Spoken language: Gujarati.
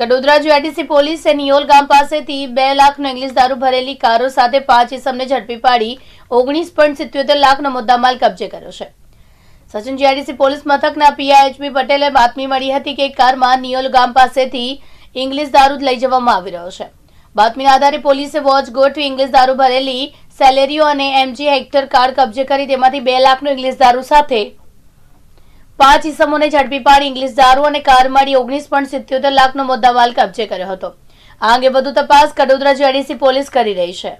કડોદરા જીઆઈટીસી પોલીસે નિયોલ ગામ પાસેથી બે લાખનો ઇંગ્લિશ દારૂ ભરેલી કારો સાથે પાંચ ઇસમને ઝડપી પાડી ઓગણીસ પોઈન્ટ સિત્યોતેર લાખનો મુદ્દા માલ કબજે કર્યો છે સચિન જીઆઈટીસી પોલીસ મથકના પીઆઈએચપી પટેલે બાતમી મળી હતી કે કારમાં નિયોલ ગામ પાસેથી ઇંગ્લિશ દારૂ લઈ જવામાં આવી રહ્યો છે બાતમીના આધારે પોલીસે વોચ ગોઠવી ઇંગ્લિશ દારૂ ભરેલી સેલેરીઓ અને એમજી હેક્ટર કાર કબજે કરી તેમાંથી બે લાખનો ઇંગ્લિશ દારૂ સાથે પાંચ ઇસમોને ઝડપી પાડી ઇંગ્લિશ દારૂ અને કાર મળી ઓગણીસ પોઈન્ટ સિત્યોતેર લાખનો મુદ્દામાલ કબજે કર્યો હતો આ અંગે વધુ તપાસ કડોદરા જેડીસી પોલીસ કરી રહી છે